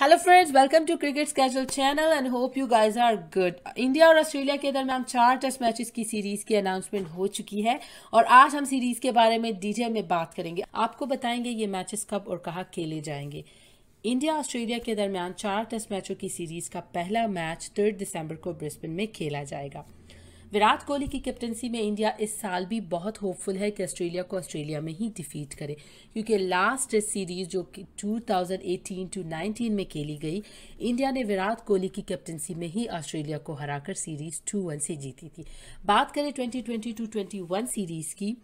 Hello friends welcome to cricket casual channel and hope you guys are good India और Australia के दरमियान चार test matches की series की अनाउंसमेंट हो चुकी है और आज हम सीरीज के बारे में डिटेल में बात करेंगे आपको बताएंगे ये मैचेस कब और कहाँ खेले जाएंगे इंडिया ऑस्ट्रेलिया के दरमियान चार टेस्ट मैचों की सीरीज का पहला मैच थर्ड दिसंबर को ब्रिस्बेन में खेला जाएगा विराट कोहली की कैप्टनसी में इंडिया इस साल भी बहुत होपफुल है कि ऑस्ट्रेलिया को ऑस्ट्रेलिया में ही डिफीट करे क्योंकि लास्ट टेस्ट सीरीज जो कि 2018 टू 19 में खेली गई इंडिया ने विराट कोहली की कैप्टनसी में ही ऑस्ट्रेलिया को हराकर सीरीज 2-1 से जीती थी बात करें 2020 टू 21 सीरीज की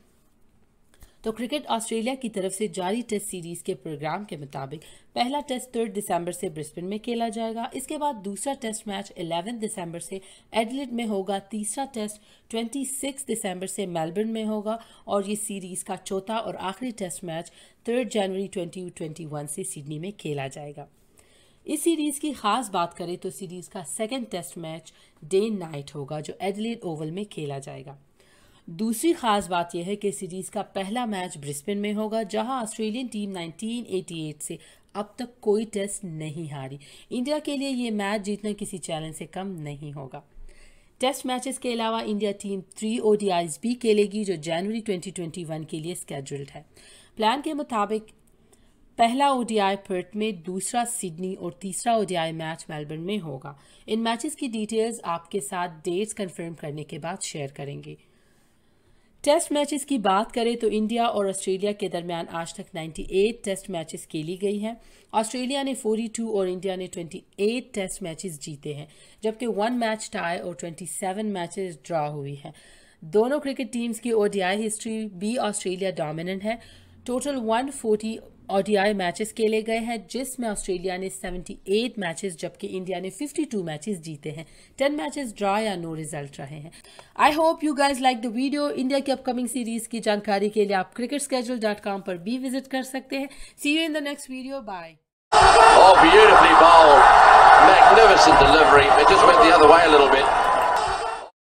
तो क्रिकेट ऑस्ट्रेलिया की तरफ से जारी टेस्ट सीरीज के प्रोग्राम के मुताबिक पहला टेस्ट थर्ड दिसंबर से ब्रिस्बेन में खेला जाएगा इसके बाद दूसरा टेस्ट मैच इलेवन दिसंबर से एडलिड में होगा तीसरा टेस्ट सिक्स दिसंबर से मेलबर्न में होगा और ये सीरीज का चौथा और आखिरी टेस्ट मैच थर्ड जनवरी वन से सिडनी में खेला जाएगा इस सीरीज़ की खास बात करें तो सीरीज़ का second test match day night होगा जो एडलेड ओवल में खेला जाएगा दूसरी खास बात यह है कि सीरीज़ का पहला मैच ब्रिस्बेन में होगा जहां ऑस्ट्रेलियन टीम 1988 से अब तक कोई टेस्ट नहीं हारी इंडिया के लिए ये मैच जीतना किसी चैलेंज से कम नहीं होगा टेस्ट मैचेस के अलावा इंडिया टीम थ्री ओ भी खेलेगी जो जनवरी 2021 के लिए स्केड्यूल्ड है प्लान के मुताबिक पहला ओडीआई पर्थ में दूसरा सिडनी और तीसरा ओडीआई मैच मेलबर्न में होगा इन मैचेस की डिटेल्स आपके साथ डेट्स कंफर्म करने के बाद शेयर करेंगे टेस्ट मैचेस की बात करें तो इंडिया और ऑस्ट्रेलिया के दरमियान आज तक 98 टेस्ट मैचेस खेली गई हैं ऑस्ट्रेलिया ने 42 और इंडिया ने 28 टेस्ट मैचेस जीते हैं जबकि वन मैच टाई और 27 मैचेस ड्रा हुई हैं दोनों क्रिकेट टीम्स की ओडीआई हिस्ट्री भी ऑस्ट्रेलिया डोमिनेंट है टोटल 140 ओडीआई मैचेस खेले गए हैं जिसमें ऑस्ट्रेलिया ने 78 मैचेस जबकि इंडिया ने 52 मैचेस जीते हैं 10 मैचेस ड्रा या नो रिजल्ट रहे हैं I hope you guys like the video India की अपकमिंग सीरीज की जानकारी के लिए आप क्रिकेट स्केजल डॉट कॉम पर भी विजिट कर सकते हैं see you in the next video bye Oh, beautifully bowled. Magnificent delivery. It just went the other way a little bit.